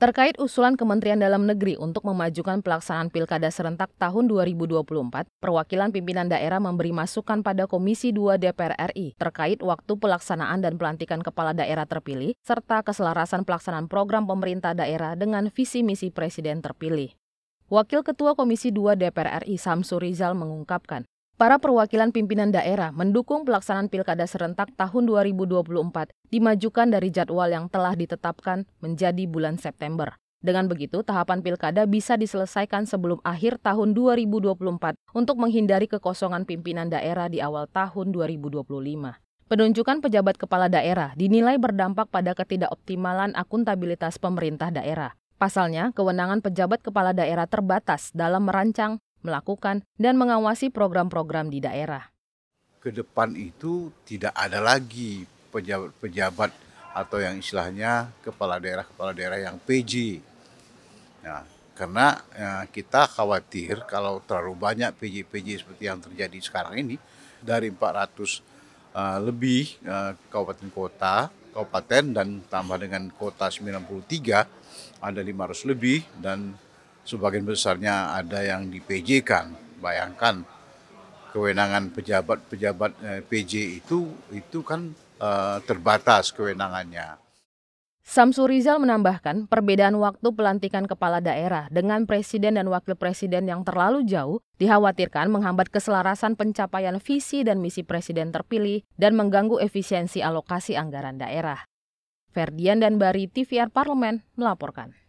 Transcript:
Terkait usulan Kementerian Dalam Negeri untuk memajukan pelaksanaan Pilkada serentak tahun 2024, perwakilan pimpinan daerah memberi masukan pada Komisi 2 DPR RI terkait waktu pelaksanaan dan pelantikan kepala daerah terpilih serta keselarasan pelaksanaan program pemerintah daerah dengan visi misi presiden terpilih. Wakil Ketua Komisi 2 DPR RI Samsur Rizal mengungkapkan, Para perwakilan pimpinan daerah mendukung pelaksanaan pilkada serentak tahun 2024 dimajukan dari jadwal yang telah ditetapkan menjadi bulan September. Dengan begitu, tahapan pilkada bisa diselesaikan sebelum akhir tahun 2024 untuk menghindari kekosongan pimpinan daerah di awal tahun 2025. Penunjukan pejabat kepala daerah dinilai berdampak pada ketidakoptimalan akuntabilitas pemerintah daerah. Pasalnya, kewenangan pejabat kepala daerah terbatas dalam merancang, melakukan dan mengawasi program-program di daerah. Ke depan itu tidak ada lagi pejabat-pejabat atau yang istilahnya kepala daerah-kepala daerah yang PJ. Nah, karena ya, kita khawatir kalau terlalu banyak PJ-PJ seperti yang terjadi sekarang ini dari 400 eh, lebih eh, kabupaten kota, kabupaten dan tambah dengan kota 93 ada 500 lebih dan sebagian besarnya ada yang di PJ kan. Bayangkan kewenangan pejabat-pejabat eh, PJ itu itu kan uh, terbatas kewenangannya. Samsurizal Rizal menambahkan, perbedaan waktu pelantikan kepala daerah dengan presiden dan wakil presiden yang terlalu jauh dikhawatirkan menghambat keselarasan pencapaian visi dan misi presiden terpilih dan mengganggu efisiensi alokasi anggaran daerah. Ferdian dan Bari TVR Parlemen melaporkan.